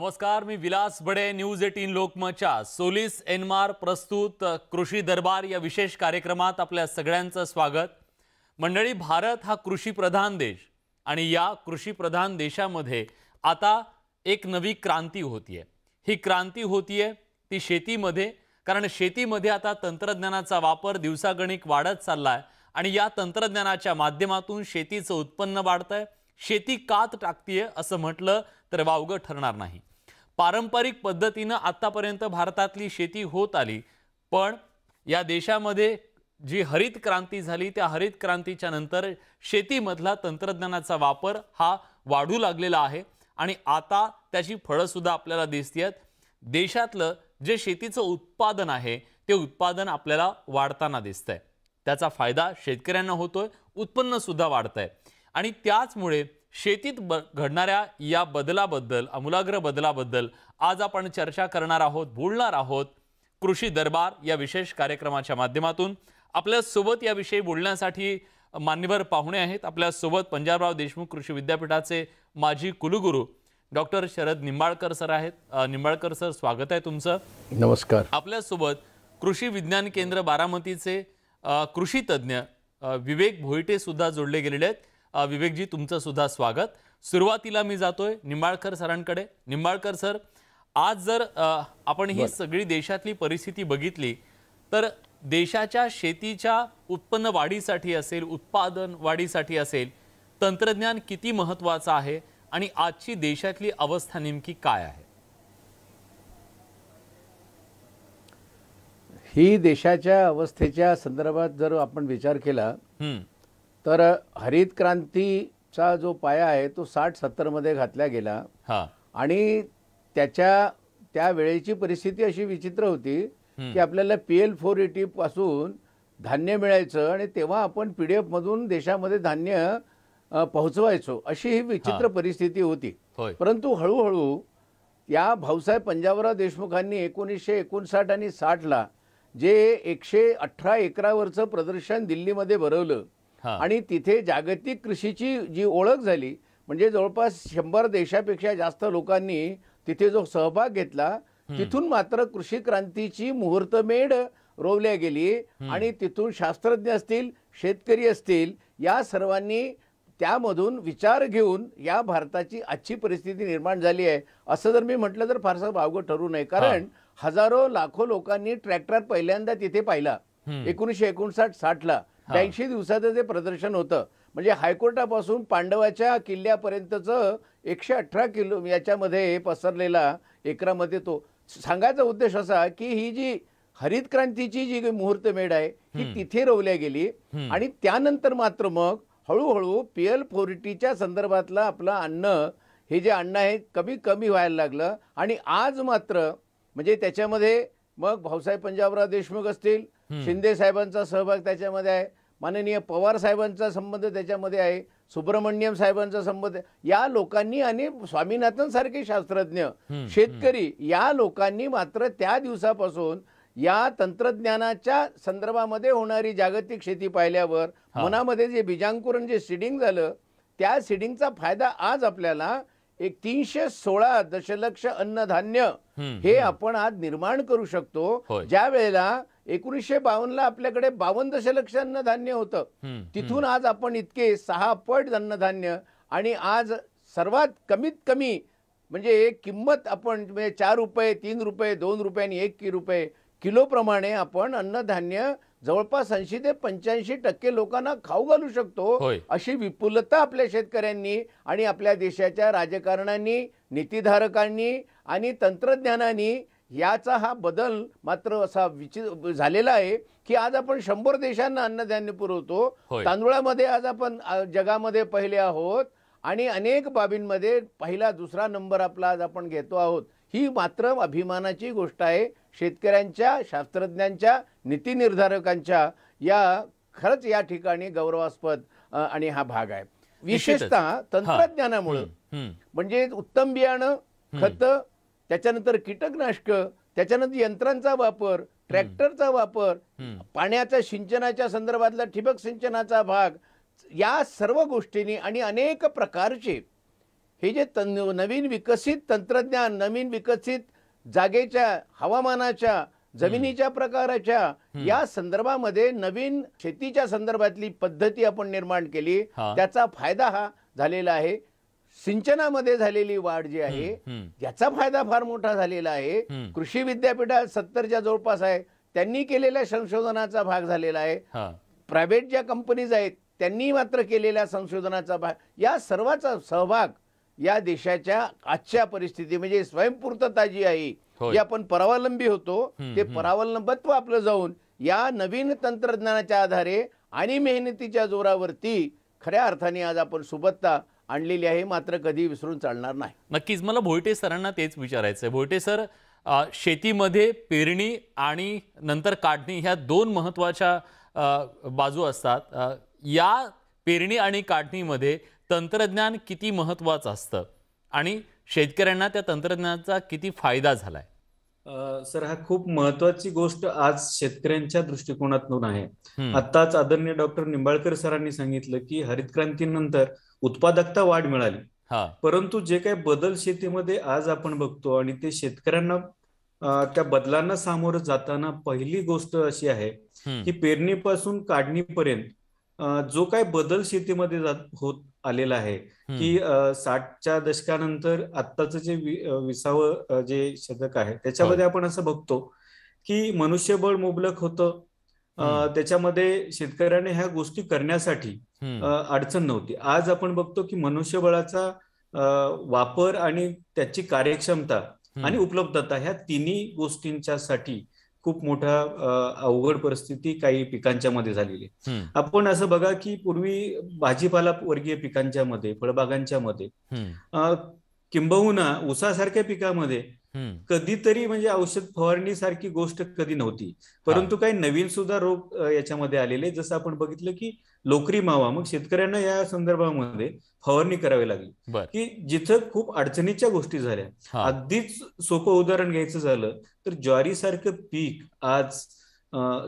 नमस्कार मी Vilas Bade news eighteen लोकमतच्या सोलिस एनमार प्रस्तुत कृषी दरबार या विशेष कार्यक्रमात आपल्या सगळ्यांचं स्वागत मंडळी भारत हा कृषीप्रधान देश आणि या कृषीप्रधान देशामध्ये आता एक नवी क्रांती होती आहे ही क्रांती होती आहे ती शेतीमध्ये कारण शेतीमध्ये आता तंत्रज्ञानाचा वापर दिवसागणिक वाढत चालला आहे आणि या तंत्रज्ञानाच्या माध्यमातून शेतीचं उत्पन्न वाढतंय शेती कात टाकतीये असं म्हटलं तर वावगं ठरणार नाही पारंपरिक पद्धतीनं आत्तापर्यंत भारतातली शेती होत आली पण या देशामध्ये जी हरित क्रांती झाली त्या हरित क्रांतीच्या नंतर शेतीमधला तंत्रज्ञानाचा वापर हा वाढू लागलेला आहे आणि आता त्याची फळंसुद्धा आपल्याला दिसतीयत देशातलं जे शेतीचं उत्पादन आहे ते उत्पादन आपल्याला वाढताना दिसतंय त्याचा फायदा शेतकऱ्यांना होतोय उत्पन्नसुद्धा वाढतंय आणि त्याचमुळे शेतीत ब घडणाऱ्या या बदलाबद्दल अमूलाग्र बदलाबद्दल आज आपण चर्चा करणार आहोत बोलणार आहोत कृषी दरबार या विशेष कार्यक्रमाच्या माध्यमातून आपल्यासोबत याविषयी बोलण्यासाठी मान्यवर पाहुणे आहेत आपल्यासोबत पंजाबराव देशमुख कृषी विद्यापीठाचे माजी कुलगुरू डॉक्टर शरद निंबाळकर सर आहेत निंबाळकर सर स्वागत आहे तुमचं नमस्कार आपल्यासोबत कृषी विज्ञान केंद्र बारामतीचे कृषी तज्ज्ञ विवेक भोईटे सुद्धा जोडले गेलेले आहेत विवेकजी तुमचं सुद्धा स्वागत सुरुवातीला मी जातोय निंबाळकर सरांकडे निंबाळकर सर आज जर आपण ही सगळी देशातली परिस्थिती बघितली तर देशाच्या शेतीच्या उत्पन्न वाढीसाठी असेल उत्पादन वाढीसाठी असेल तंत्रज्ञान किती महत्त्वाचं आहे आणि आजची देशातली अवस्था नेमकी काय आहे ही देशाच्या अवस्थेच्या संदर्भात जर आपण विचार केला तर हरित क्रांतीचा जो पाया आहे तो साठ सत्तरमध्ये घातला गेला आणि त्याच्या त्या वेळेची परिस्थिती अशी विचित्र होती की आपल्याला पी एल फोर एटी पासून धान्य मिळायचं आणि तेव्हा आपण पीडीएफ मधून देशामध्ये धान्य पोहोचवायचो अशी ही विचित्र परिस्थिती होती परंतु हळूहळू या भाऊसाहेब पंजाबराव देशमुखांनी एकोणीसशे एकोणसाठ आणि साठला जे एकशे अठरा एकरावरचं प्रदर्शन दिल्लीमध्ये भरवलं आणि तिथे जागतिक कृषीची जी ओळख झाली म्हणजे जवळपास शंभर देशापेक्षा जास्त लोकांनी तिथे जो सहभाग घेतला तिथून मात्र कृषी क्रांतीची मुहूर्तमेढ रोवल्या गेली आणि तिथून शास्त्रज्ञ असतील शेतकरी असतील या सर्वांनी त्यामधून विचार घेऊन या भारताची आजची परिस्थिती निर्माण झाली आहे असं जर मी म्हटलं तर फारसं भावगं ठरू नये कारण हजारो लाखो लोकांनी ट्रॅक्टर पहिल्यांदा तिथे पाहिला एकोणीसशे एकोणसाठ साठला ला ऐंशी दिवसाचं जे प्रदर्शन होतं म्हणजे हायकोर्टापासून पांडवाच्या किल्ल्यापर्यंतचं एकशे अठरा किलो याच्यामध्ये पसरलेला एकरामध्ये तो सांगायचा उद्देश असा की ही जी हरित क्रांतीची जी मुहूर्तमेढ आहे ती तिथे रोवल्या गेली आणि त्यानंतर मात्र मग हळूहळू एल फोर्टीच्या संदर्भातला आपलं अन्न हे जे अन्न आहे कमी कमी व्हायला लागलं आणि आज मात्र म्हणजे त्याच्यामध्ये मग भाऊसाहेब पंजाबराव देशमुख असतील शिंदे साहेबांचा सहभाग त्याच्यामध्ये आहे माननीय पवार साहेबांचा संबंध त्याच्यामध्ये आहे सुब्रमण्यम साहेबांचा संबंध या लोकांनी आणि स्वामीनाथन सारखे शास्त्रज्ञ शेतकरी या लोकांनी मात्र त्या दिवसापासून या तंत्रज्ञानाच्या संदर्भामध्ये होणारी जागतिक शेती पाहिल्यावर मनामध्ये जे बीजांकुरण जे सीडिंग झालं त्या सिडिंगचा फायदा आज आपल्याला एक तीनशे सोळा दशलक्ष अन्नधान्य हे आपण आज निर्माण करू शकतो ज्या वेळेला एकोणीसशे ला आपल्याकडे बावन्न दशलक्ष अन्नधान्य होतं तिथून आज आपण इतके सहा पट अन्नधान्य आणि आज सर्वात कमीत कमी म्हणजे किंमत आपण म्हणजे चार रुपये तीन रुपये दोन रुपये आणि एक कि रुपये किलोप्रमाणे आपण अन्नधान्य जवळपास ऐंशी ते पंच्याऐंशी टक्के लोकांना खाऊ घालू शकतो अशी विपुलता आपल्या शेतकऱ्यांनी आणि आपल्या देशाच्या राजकारणांनी नीतीधारकांनी आणि तंत्रज्ञानानी याचा हा बदल मात्र असा विचित झालेला आहे की आज आपण शंभर देशांना अन्नधान्य पुरवतो तांदूळामध्ये आज आपण जगामध्ये पहिले आहोत आणि अनेक बाबींमध्ये पहिला दुसरा नंबर आपला आज आपण घेतो आहोत ही मात्र अभिमानाची गोष्ट आहे शेतकऱ्यांच्या शास्त्रज्ञांच्या नीतीनिर्धारकांच्या या खरंच या ठिकाणी गौरवास्पद आणि हा भाग आहे विशेषतः तंत्रज्ञानामुळे म्हणजे उत्तम बियाणं खत त्याच्यानंतर कीटकनाशक त्याच्यानंतर यंत्रांचा वापर ट्रॅक्टरचा वापर पाण्याच्या सिंचनाच्या संदर्भातला ठिबक सिंचनाचा भाग या सर्व गोष्टींनी आणि अनेक प्रकारचे हे जे तन नवीन विकसित तंत्रज्ञान नवीन विकसित जागेच्या हवामानाच्या जमिनीच्या प्रकाराच्या या संदर्भामध्ये नवीन शेतीच्या संदर्भातली पद्धती आपण निर्माण केली त्याचा फायदा हा झालेला आहे सिंचनामध्ये झालेली वाढ जी आहे याचा फायदा फार मोठा झालेला आहे कृषी विद्यापीठात सत्तरच्या जवळपास आहे त्यांनी केलेल्या संशोधनाचा भाग झालेला आहे प्रायव्हेट ज्या कंपनीज आहेत त्यांनी मात्र केलेल्या संशोधनाचा भाग या सर्वाचा सहभाग या देशाच्या आजच्या परिस्थिती म्हणजे स्वयंपूर्तता जी आहे जी आपण परावलंबी होतो ते परावलंबत्व आपलं जाऊन या नवीन तंत्रज्ञानाच्या आधारे आणि मेहनतीच्या जोरावरती खऱ्या अर्थाने आज आपण सुबत्ता आणलेली आहे मात्र कधी विसरून चालणार नाही नक्कीच मला भोयटे सरांना तेच विचारायचं आहे भोयटे सर शेतीमध्ये पेरणी आणि नंतर काढणी ह्या दोन महत्त्वाच्या बाजू असतात या पेरणी आणि काढणीमध्ये तंत्रज्ञान किती महत्त्वाचं असतं आणि शेतकऱ्यांना त्या तंत्रज्ञानाचा किती फायदा झाला आहे सर हा खूप महत्वाची गोष्ट आज शेतकऱ्यांच्या दृष्टिकोनातून आहे आताच आदरणीय डॉक्टर निंबाळकर सरांनी सांगितलं की हरित क्रांतीनंतर उत्पादकता वाढ मिळाली परंतु जे काही बदल शेतीमध्ये आज आपण बघतो आणि ते शेतकऱ्यांना त्या बदलांना सामोरं जाताना पहिली गोष्ट अशी आहे की पेरणीपासून काढणीपर्यंत जो काय बदल शेतीमध्ये जात होत आलेला आहे की साठच्या दशकानंतर आत्ताचं जे विसावं जे शतक आहे त्याच्यामध्ये हो. आपण असं बघतो की मनुष्यबळ मुबलक होतं त्याच्यामध्ये शेतकऱ्याने ह्या गोष्टी करण्यासाठी अडचण नव्हती आज आपण बघतो की मनुष्यबळाचा वापर आणि त्याची कार्यक्षमता आणि उपलब्धता ह्या तिन्ही गोष्टींच्या साठी खूप मोठा अवघड परिस्थिती काही पिकांच्या मध्ये झालेली आपण असं बघा की पूर्वी भाजीपाला वर्गीय पिकांच्या मध्ये फळबागांच्या मध्ये किंबहुना उसासारख्या पिकामध्ये कधीतरी म्हणजे औषध फवारणीसारखी गोष्ट कधी नव्हती परंतु काही नवीन सुद्धा रोग याच्यामध्ये आलेले जसं आपण बघितलं की लोकरी मावा मग शेतकऱ्यांना या संदर्भामध्ये फवारणी करावी लागली की जिथं खूप अडचणीच्या गोष्टी झाल्या अगदीच सोपं उदाहरण घ्यायचं झालं तर ज्वारी सारखं पीक आज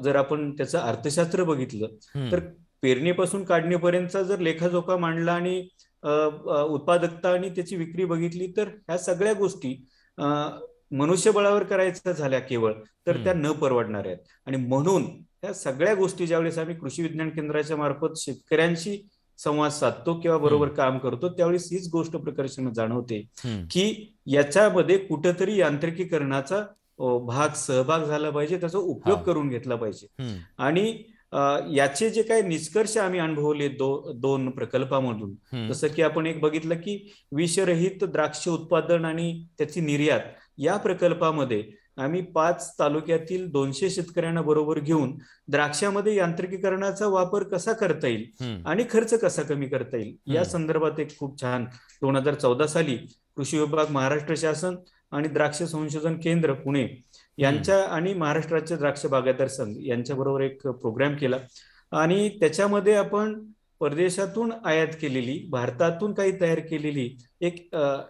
जर आपण त्याचं अर्थशास्त्र बघितलं तर पेरणीपासून काढणीपर्यंतचा जर लेखाजोखा मांडला आणि उत्पादकता आणि त्याची विक्री बघितली तर ह्या सगळ्या गोष्टी मनुष्यबळावर करायचं झाल्या केवळ तर त्या न परवडणार आहेत आणि म्हणून त्या सगळ्या गोष्टी ज्यावेळेस आम्ही कृषी विज्ञान केंद्राच्या मार्फत शेतकऱ्यांशी संवाद साधतो किंवा बरोबर काम करतो त्यावेळेस हीच गोष्ट प्रकर्षाने जाणवते की याच्यामध्ये कुठंतरी यांत्रिकीकरणाचा भाग सहभाग झाला पाहिजे त्याचा उपयोग करून घेतला पाहिजे आणि याचे जे काही निष्कर्ष आम्ही अनुभवले दो, दोन प्रकल्पामधून जसं की आपण एक बघितलं की विषरहित द्राक्ष उत्पादन आणि त्याची निर्यात या प्रकल्पामध्ये आम्ही पाच तालुक्यातील दोनशे शेतकऱ्यांना बरोबर घेऊन द्राक्षामध्ये यांत्रिकीकरणाचा वापर कसा करता येईल आणि खर्च कसा कमी करता येईल या संदर्भात एक खूप छान दोन हजार चौदा साली कृषी विभाग महाराष्ट्र शासन आणि द्राक्ष संशोधन केंद्र पुणे यांच्या आणि महाराष्ट्राचे द्राक्ष बागायतदार संघ यांच्याबरोबर एक प्रोग्राम केला आणि त्याच्यामध्ये आपण परदेशातून आयात केलेली भारतातून काही तयार केलेली एक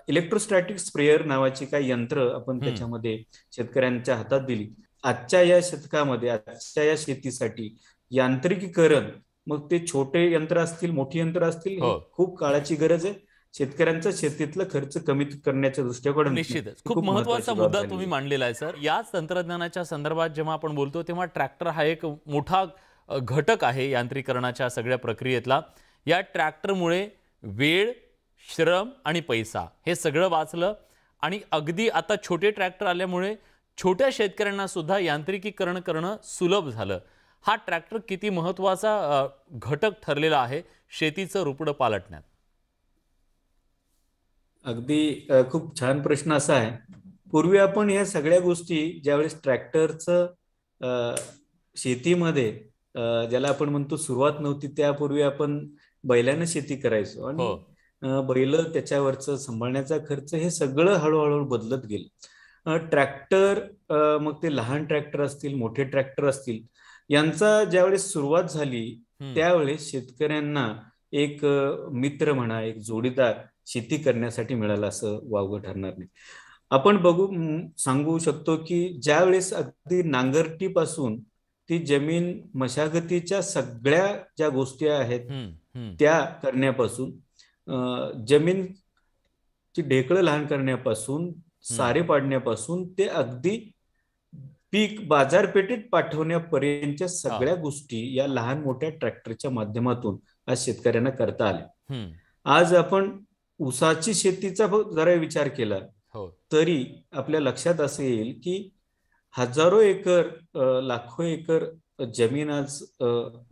इलेक्ट्रोस्टॅटिक स्प्रेयर नावाची काही यंत्र आपण त्याच्यामध्ये शेतकऱ्यांच्या हातात दिली आजच्या या शतकामध्ये आजच्या या शेतीसाठी यांत्रिकीकरण मग ते छोटे यंत्र असतील मोठी यंत्र असतील हो. खूप काळाची गरज आहे शेतकऱ्यांचा शेतीतला खर्च कमी करण्याच्या दृष्टीकोन निश्चितच खूप महत्वाचा मुद्दा तुम्ही मांडलेला आहे सर याच तंत्रज्ञानाच्या संदर्भात जेव्हा आपण बोलतो तेव्हा ट्रॅक्टर हा एक मोठा घटक आहे यांत्रिकरणाच्या सगळ्या प्रक्रियेतला या ट्रॅक्टरमुळे वेळ श्रम आणि पैसा हे सगळं वाचलं आणि अगदी आता छोटे ट्रॅक्टर आल्यामुळे छोट्या शेतकऱ्यांना सुद्धा यांत्रिकीकरण करणं सुलभ झालं हा ट्रॅक्टर किती महत्वाचा घटक ठरलेला आहे शेतीचं रुपडं पालटण्यात अगदी खूप छान प्रश्न असा आहे पूर्वी आपण या सगळ्या गोष्टी ज्यावेळेस ट्रॅक्टरचं शेतीमध्ये ज्याला आपण म्हणतो सुरुवात नव्हती त्यापूर्वी आपण बैलानं शेती करायचो आणि हो. बैल त्याच्यावरचं सांभाळण्याचा खर्च हे सगळं हळूहळू बदलत गेलं ट्रॅक्टर मग ते लहान ट्रॅक्टर असतील मोठे ट्रॅक्टर असतील यांचा ज्यावेळेस सुरुवात झाली त्यावेळेस शेतकऱ्यांना एक मित्र म्हणा एक जोडीदार शेती करण्यासाठी मिळालं असं वावगं ठरणार नाही आपण बघू सांगू शकतो की ज्या वेळेस अगदी नांगरटीपासून ती जमीन मशागतीच्या सगळ्या ज्या गोष्टी आहेत त्या करण्यापासून जमीन ची ढेकळं लहान करण्यापासून सारे पाडण्यापासून ते अगदी पीक बाजारपेठेत पाठवण्यापर्यंतच्या सगळ्या गोष्टी या लहान मोठ्या ट्रॅक्टरच्या माध्यमातून आज शेतकऱ्यांना करता आले आज आपण उसाची शेतीचा जरा विचार केला हो. तरी आपल्या लक्षात असं येईल की हजारो एकर लाखो एकर जमीन आज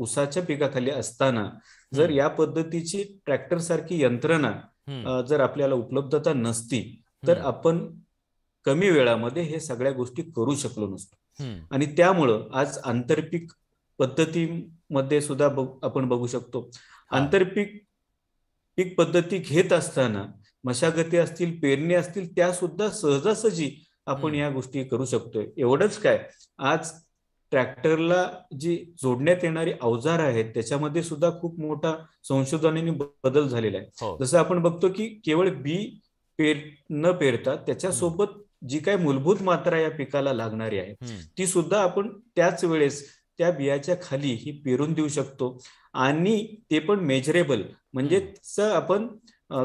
उसाच्या पिकाखाली असताना जर या पद्धतीची ट्रॅक्टर सारखी यंत्रणा जर आपल्याला उपलब्धता नसती तर आपण कमी वेळामध्ये हे सगळ्या गोष्टी करू शकलो नसतो आणि त्यामुळं आज आंतरपीक पद्धतीमध्ये सुद्धा आपण बघू शकतो आंतरपीक पीक पद्धती घेत असताना मशागती असतील पेरणी असतील त्या सुद्धा सहजासहजी आपण या गोष्टी करू शकतोय एवढंच काय आज ट्रॅक्टरला जी जोडण्यात येणारी अवजार आहेत त्याच्यामध्ये सुद्धा खूप मोठा संशोधनाने बदल झालेला आहे हो. जसं आपण बघतो की केवळ बी पेर न पेरता त्याच्यासोबत जी काय मूलभूत मात्रा या पिकाला लागणारी आहे ती सुद्धा आपण त्याच वेळेस त्या बियाच्या खाली ही पेरून देऊ शकतो आणि ते पण मेजरेबल म्हणजे आपण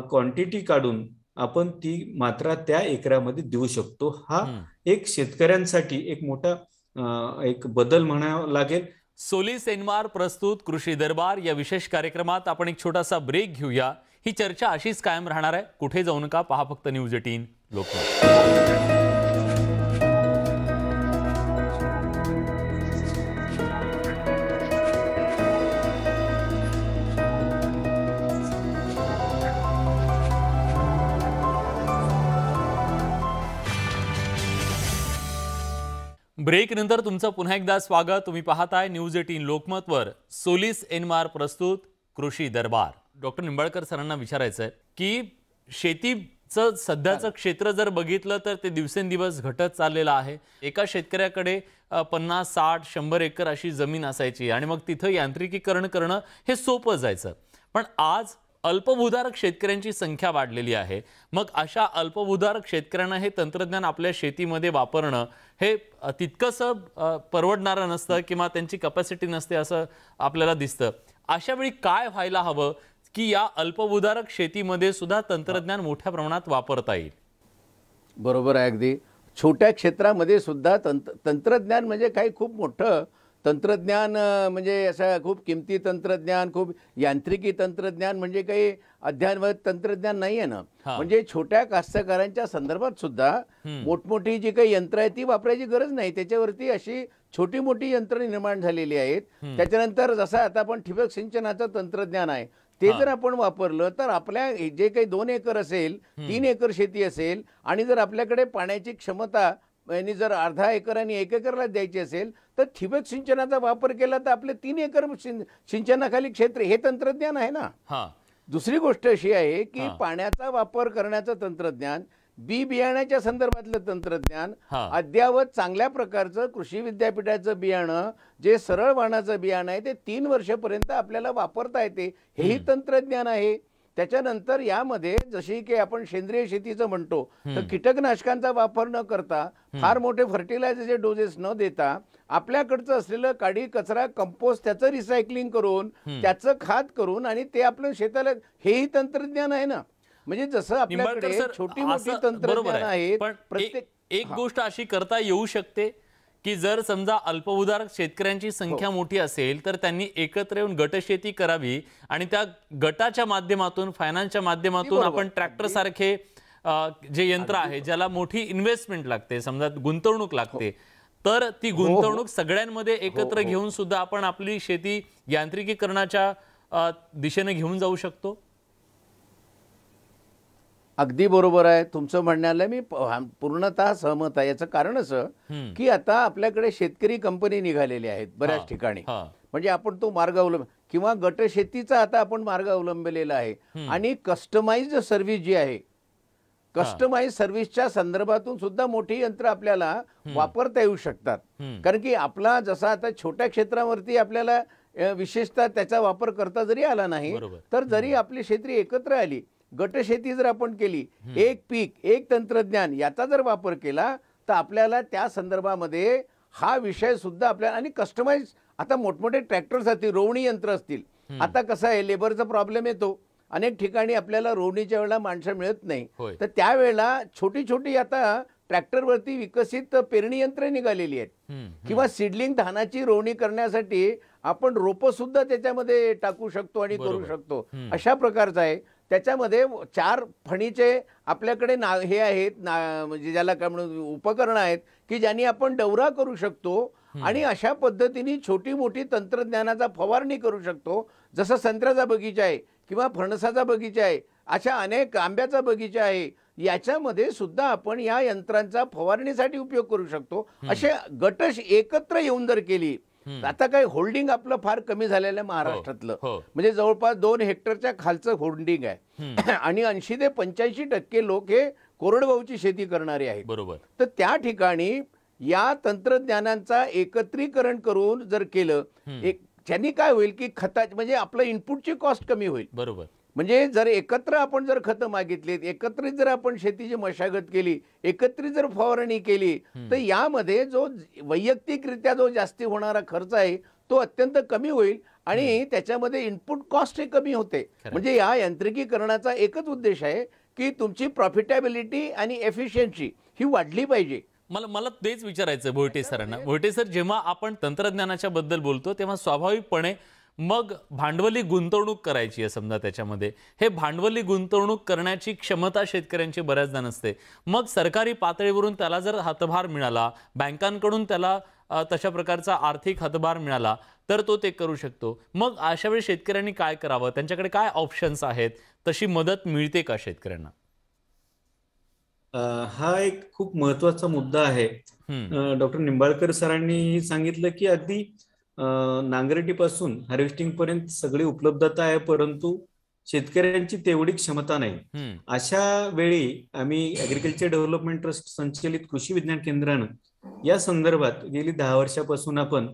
क्वांटिटी काढून आपण ती मात्रा त्या एकरामध्ये देऊ शकतो हा एक शेतकऱ्यांसाठी एक मोठा एक बदल म्हणावा लागेल सोली सेनमार प्रस्तुत कृषी दरबार या विशेष कार्यक्रमात आपण एक छोटासा ब्रेक घेऊया ही चर्चा अशीच कायम राहणार आहे कुठे जाऊ नका पहा फक्त न्यूज एटीन लोक ब्रेकनंतर तुमचं पुन्हा एकदा स्वागत तुम्ही पाहताय न्यूज एटीन लोकमतवर सोलिस एनमार प्रस्तुत कृषी दरबार डॉक्टर निंबाळकर सरांना विचारायचं आहे की शेतीचं सध्याचं क्षेत्र जर बघितलं तर ते दिवसेंदिवस घटत चाललेलं आहे एका शेतकऱ्याकडे पन्नास साठ शंभर एकर अशी जमीन असायची आणि मग तिथं यांत्रिकीकरण करणं हे सोपं जायचं पण आज अल्पभूधारक शेतकऱ्यांची संख्या वाढलेली आहे मग अशा अल्पभूधारक शेतकऱ्यांना हे तंत्रज्ञान आपल्या शेतीमध्ये वापरणं हे तितकंसं परवडणारं नसतं किंवा त्यांची कपॅसिटी नसते असं आपल्याला दिसतं अशा वेळी काय व्हायला हवं की या अल्पभूधारक शेतीमध्ये सुद्धा तंत्रज्ञान मोठ्या प्रमाणात वापरता येईल बरोबर आहे अगदी छोट्या क्षेत्रामध्ये सुद्धा तंत्र तंत्रज्ञान म्हणजे काही खूप मोठं तंत्रज्ञान म्हणजे असं खूप किमती तंत्रज्ञान खूप यांत्रिकी तंत्रज्ञान म्हणजे काही अध्ययन तंत्रज्ञान नाही आहे ना म्हणजे छोट्या कास्तकारांच्या संदर्भात सुद्धा मोठमोठी जी काही यंत्र आहेत ती वापरायची गरज नाही त्याच्यावरती अशी छोटी मोठी यंत्र निर्माण झालेली आहेत त्याच्यानंतर जसं आता आपण ठिबक सिंचनाचं तंत्रज्ञान आहे ते जर आपण वापरलं तर आपल्या जे काही दोन एकर असेल तीन एकर शेती असेल आणि जर आपल्याकडे पाण्याची क्षमता यांनी जर अर्धा एकर आणि एक एकरला द्यायची असेल तर ठिबक सिंचनाचा वापर केला तर आपले तीन एकर सिंचनाखाली क्षेत्र हे तंत्रज्ञान आहे ना दुसरी गोष्ट अशी आहे की पाण्याचा वापर करण्याचं तंत्रज्ञान बी बियाण्याच्या संदर्भातलं तंत्रज्ञान अद्यावत चांगल्या प्रकारचं कृषी विद्यापीठाचं बियाणं जे सरळ वाणाचं बियाणं आहे ते तीन वर्षपर्यंत आपल्याला वापरता येते हेही तंत्रज्ञान आहे त्याच्यानंतर यामध्ये जशी की आपण सेंद्रिय शेतीचं म्हणतो तर कीटकनाशकांचा वापर न करता फार मोठे फर्टिलायझरचे डोजेस न देता आपल्याकडचं असलेलं काडी कचरा कंपोस्ट त्याचं रिसायकलिंग करून त्याचं खात करून आणि ते आपलं शेताला हेही तंत्रज्ञान आहे ना म्हणजे जसं आपल्याकडे छोटी मोठी तंत्रज्ञान आहे प्रत्येक एक गोष्ट अशी करता येऊ शकते की जर समजा अल्पभूधारक शेतकऱ्यांची संख्या हो. मोठी असेल तर त्यांनी एकत्र येऊन गटशेती करावी आणि त्या गटाच्या माध्यमातून फायनान्सच्या माध्यमातून आपण ट्रॅक्टर सारखे जे यंत्र आहे ज्याला मोठी इन्व्हेस्टमेंट लागते समजा गुंतवणूक लागते हो. तर ती हो, गुंतवणूक सगळ्यांमध्ये एकत्र घेऊन सुद्धा आपण आपली शेती यांत्रिकीकरणाच्या दिशेने घेऊन जाऊ शकतो अगदी बरोबर आहे तुमचं म्हणण्याला मी पूर्णतः सहमत आहे याचं कारण असं की आता आपल्याकडे शेतकरी कंपनी निघालेली आहेत बऱ्याच ठिकाणी म्हणजे आपण तो मार्ग अवलंब किंवा गट शेतीचा आता आपण मार्ग अवलंबलेला आहे आणि कस्टमाइज सर्व्हिस जी आहे कस्टमाइज सर्व्हिसच्या संदर्भातून सुद्धा मोठी यंत्र आपल्याला वापरता येऊ शकतात कारण की आपला जसा आता छोट्या क्षेत्रावरती आपल्याला विशेषतः त्याचा वापर करता जरी आला नाही तर जरी आपली शेती एकत्र आली गटशेती जर आपण केली एक पीक एक तंत्रज्ञान याचा जर वापर केला तर आपल्याला त्या संदर्भामध्ये हा विषय सुद्धा आपल्याला आणि कस्टमाइज आता मोठमोठे ट्रॅक्टर्स असतील रोवणी यंत्र असतील आता कसं आहे लेबरचा प्रॉब्लेम येतो अनेक ठिकाणी आपल्याला रोवणीच्या वेळेला माणसं मिळत नाही तर त्यावेळेला छोटी छोटी आता ट्रॅक्टरवरती विकसित पेरणी यंत्रे निघालेली आहेत किंवा सिडलिंग धानाची रोवणी करण्यासाठी आपण रोप सुद्धा त्याच्यामध्ये टाकू शकतो आणि करू शकतो अशा प्रकारचा आहे त्याच्यामध्ये चार फणीचे आपल्याकडे ना हे आहेत ना म्हणजे ज्याला काय म्हणून उपकरणं आहेत की ज्यांनी आपण डवरा करू शकतो आणि अशा पद्धतीने छोटी मोठी तंत्रज्ञानाचा फवारणी करू शकतो जसं संत्र्याचा बगीचा आहे किंवा फणसाचा बगीचा आहे अशा अनेक आंब्याचा बगीचा आहे याच्यामध्ये सुद्धा आपण या यंत्रांचा फवारणीसाठी उपयोग करू शकतो असे गटश एकत्र येऊन जर केली आता काही होल्डिंग आपलं फार कमी झालेलं आहे महाराष्ट्रातलं हो, हो. म्हणजे जवळपास दोन हेक्टरच्या खालचं होल्डिंग आहे आणि ऐंशी ते पंच्याऐंशी टक्के लोक हे कोरडवाहूची शेती करणारे आहेत बरोबर तर त्या ठिकाणी या तंत्रज्ञानांचा एकत्रीकरण करून जर केलं एक त्यांनी काय होईल की खता म्हणजे आपलं इनपुटची कॉस्ट कमी होईल बरोबर म्हणजे जर एकत्र आपण जर खतं मागितली एकत्रित जर आपण शेतीची मशागत केली एकत्रित जर फवारणी केली तर यामध्ये जो वैयक्तिकरित्या जो जास्ती होणारा खर्च आहे तो अत्यंत कमी होईल आणि त्याच्यामध्ये इनपुट कॉस्ट हे कमी होते म्हणजे या यांत्रिकीकरणाचा एकच उद्देश आहे की तुमची प्रॉफिटेबिलिटी आणि एफिशियन्सी ही वाढली पाहिजे मला मला तेच विचारायचं भोयटे सरांना भोयटे सर जेव्हा आपण तंत्रज्ञानाच्या बद्दल बोलतो तेव्हा स्वाभाविकपणे मग भांडवली गुंतवणूक करायची आहे समजा त्याच्यामध्ये हे भांडवली गुंतवणूक करण्याची क्षमता शेतकऱ्यांची बऱ्याचदा नसते मग सरकारी पातळीवरून त्याला जर हातभार मिळाला बँकांकडून त्याला तशा प्रकारचा आर्थिक हातभार मिळाला तर तो ते करू शकतो मग अशा वेळी शेतकऱ्यांनी काय करावं त्यांच्याकडे काय ऑप्शन्स आहेत तशी मदत मिळते का शेतकऱ्यांना हा एक खूप महत्वाचा मुद्दा आहे डॉक्टर निंबाळकर सरांनी सांगितलं की अगदी पासून हार्वेस्टिंग पर्यंत सगळी उपलब्धता आहे परंतु शेतकऱ्यांची तेवढी क्षमता नाही अशा वेळी आम्ही अग्रिकल्चर डेव्हलपमेंट ट्रस्ट संचलित कृषी विज्ञान केंद्रानं या संदर्भात गेली दहा वर्षापासून आपण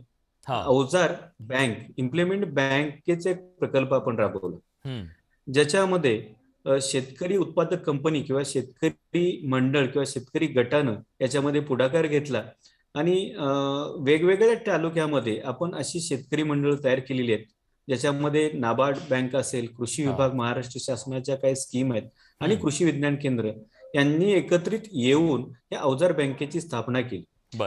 अवजार बँक इम्प्लिमेंट एक प्रकल्प आपण राबवला ज्याच्यामध्ये शेतकरी उत्पादक कंपनी किंवा शेतकरी मंडळ किंवा शेतकरी गटानं याच्यामध्ये पुढाकार घेतला आणि वेगवेगळ्या तालुक्यामध्ये आपण अशी शेतकरी मंडळ तयार केलेली आहेत ज्याच्यामध्ये नाबार्ड बँक असेल कृषी विभाग महाराष्ट्र शासनाच्या काही स्कीम आहेत आणि कृषी विज्ञान केंद्र यांनी एकत्रित येऊन या अवजार बँकेची स्थापना केली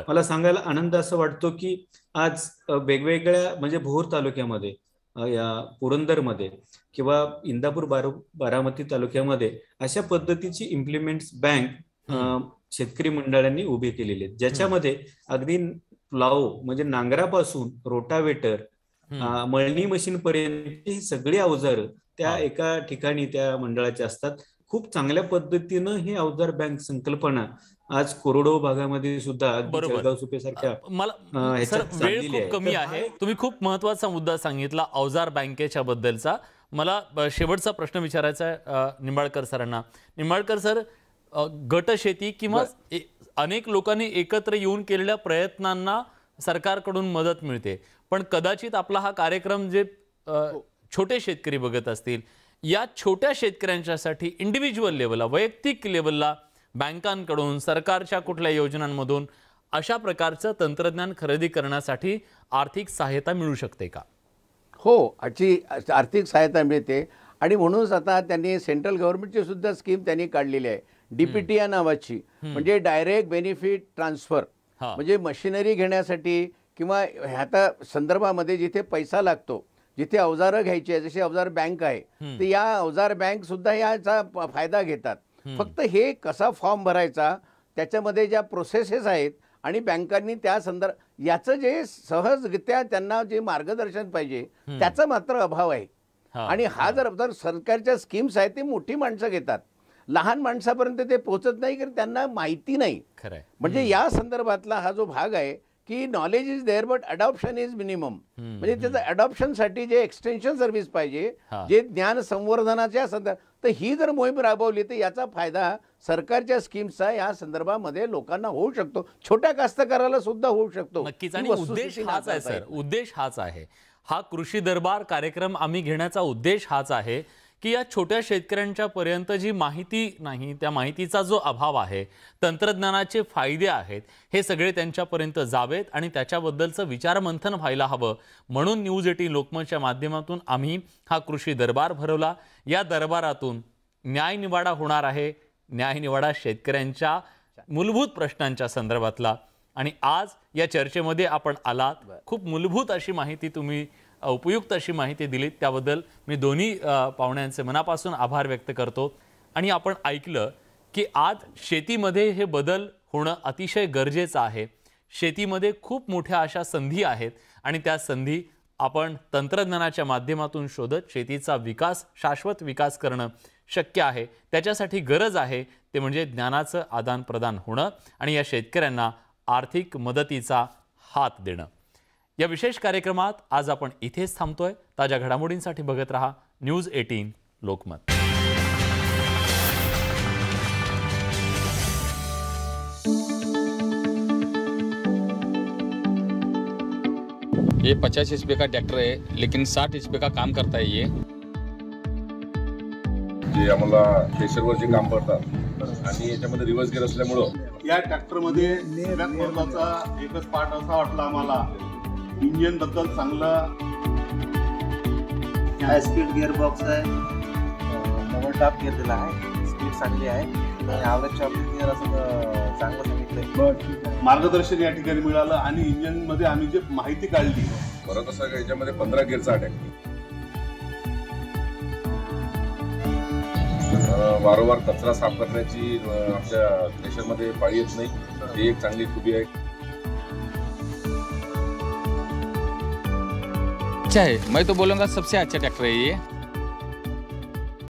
मला सांगायला आनंद असं वाटतो की आज वेगवेगळ्या म्हणजे भोर तालुक्यामध्ये या पुरंदरमध्ये किंवा इंदापूर बारामती तालुक्यामध्ये अशा पद्धतीची इम्प्लिमेंट बँक शेतकरी मंडळांनी उभे केलेले आहेत ज्याच्यामध्ये अगदी प्लाव म्हणजे नांगरापासून रोटावेटर मळणी मशीन पर्यंत ही सगळी अवजार त्या एका ठिकाणी त्या मंडळाच्या असतात खूप चांगल्या पद्धतीनं ही अवजार बँक संकल्पना आज कोरोडो भागामध्ये सुद्धा मला कमी आहे तुम्ही खूप महत्वाचा मुद्दा सांगितला अवजार बँकेच्या बद्दलचा मला शेवटचा प्रश्न विचारायचा निंबाळकर सरांना निंबाळकर सर गटशेती किंवा अनेक लोकांनी एकत्र येऊन केलेल्या प्रयत्नांना सरकारकडून मदत मिळते पण कदाचित आपला हा कार्यक्रम जे हो. छोटे शेतकरी बघत असतील या छोट्या शेतकऱ्यांच्यासाठी इंडिव्हिज्युअल लेवलला वैयक्तिक लेवलला बँकांकडून सरकारच्या कुठल्या योजनांमधून अशा प्रकारचं तंत्रज्ञान खरेदी करण्यासाठी आर्थिक सहाय्यता मिळू शकते का हो अशी आर्थिक सहायता मिळते आणि म्हणूनच आता त्यांनी सेंट्रल गव्हर्नमेंटची सुद्धा स्कीम त्यांनी काढलेली आहे या नावाची म्हणजे डायरेक्ट बेनिफिट ट्रान्सफर म्हणजे मशिनरी घेण्यासाठी किंवा ह्या संदर्भामध्ये जिथे पैसा लागतो जिथे अवजारं घ्यायची आहे जशी अवजार बँक आहे तर या अवजार बँक सुद्धा याचा फायदा घेतात फक्त हे कसा फॉर्म भरायचा त्याच्यामध्ये ज्या प्रोसेसेस आहेत आणि बँकांनी त्या संदर्भ याचं जे सहजरित्या त्यांना जे मार्गदर्शन पाहिजे त्याचा मात्र अभाव आहे आणि हा जर सरकारच्या स्कीम्स आहेत ते मोठी माणसं घेतात लहान माणसापर्यंत ते पोहोचत नाही कारण त्यांना माहिती नाही खरं म्हणजे या संदर्भातला हा जो भाग आहे की knowledge is there but adoption is minimum म्हणजे त्याचं साठी जे एक्सटेन्शन सर्व्हिस पाहिजे जे ज्ञान संवर्धनाच्या संदर्भ तर ही जर मोहीम राबवली तर याचा फायदा सरकारच्या स्कीमचा या संदर्भामध्ये लोकांना होऊ शकतो छोट्या कास्तकाराला सुद्धा होऊ शकतो नक्कीच आणि उद्देश हाच आहे सर उद्देश हाच आहे हा कृषी दरबार कार्यक्रम आम्ही घेण्याचा उद्देश हाच आहे की या छोट्या शेतकऱ्यांच्या पर्यंत जी माहिती नाही त्या माहितीचा जो अभाव आहे तंत्रज्ञानाचे फायदे आहेत हे सगळे त्यांच्यापर्यंत जावेत आणि त्याच्याबद्दलचं विचारमंथन व्हायला हवं म्हणून न्यूज एटी लोकमतच्या माध्यमातून आम्ही हा कृषी दरबार भरवला या दरबारातून न्यायनिवाडा होणार आहे न्यायनिवाडा शेतकऱ्यांच्या मूलभूत प्रश्नांच्या संदर्भातला आणि आज या चर्चेमध्ये आपण आलात खूप मूलभूत अशी माहिती तुम्ही उपयुक्त अशी माहिती दिली त्याबद्दल मी दोन्ही पाहुण्यांचे मनापासून आभार व्यक्त करतो आणि आपण ऐकलं की आज शेतीमध्ये हे बदल होणं अतिशय गरजेचं आहे शेतीमध्ये खूप मोठ्या अशा संधी आहेत आणि त्या संधी आपण तंत्रज्ञानाच्या माध्यमातून शोधत शेतीचा विकास शाश्वत विकास करणं शक्य आहे त्याच्यासाठी गरज आहे ते म्हणजे ज्ञानाचं आदानप्रदान होणं आणि या शेतकऱ्यांना आर्थिक मदतीचा हात देणं या विशेष कार्यक्रमात आज आपण इथेच थांबतोय ताज्या घडामोडींसाठी बघत रहा न्यूज एटीन लोकमत ये पचास एच का ट्रैक्टर आहे लेकिन साठ एच का काम करता है ये जे आम्हाला केशरवर जे काम करतात आणि याच्यामध्ये रिव्हर्स गेअर असल्यामुळं या ट्रॅक्टरमध्ये एकच पार्ट असा वाटला आम्हाला इंजिन बद्दल चांगलं हाय स्पीड गिअर बॉक्स आहे डबल टॉप गिअर दिला आहे स्पीड चांगली आहे आणि ॲव्हरेज चॉकलेट गिअर असं चांगलं मार्गदर्शन या ठिकाणी मिळालं आणि मध्ये आम्ही जे माहिती काढली बरं असं याच्यामध्ये पंधरा गिअरचा अटॅक वारंवार कचरा साफ करण्याची आमच्या स्टेशनमध्ये पाळी येत नाही ही एक चांगली खुबी आहे अच्छा है मैं तो बोलूंगा सबसे अच्छा ट्रैक्टर है ये